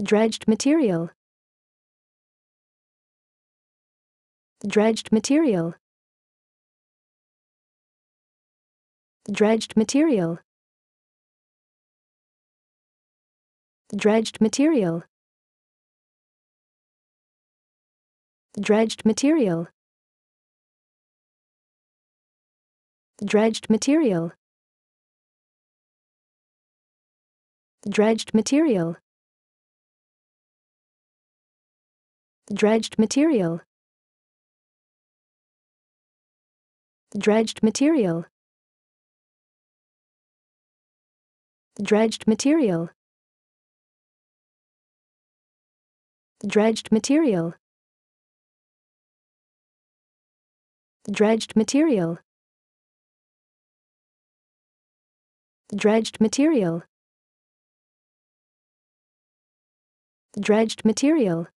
Dredged material. Dredged material. Dredged material. Dredged material. Dredged material. Dredged material. Dredged material. dredged material dredged material dredged material dredged material dredged material dredged material dredged material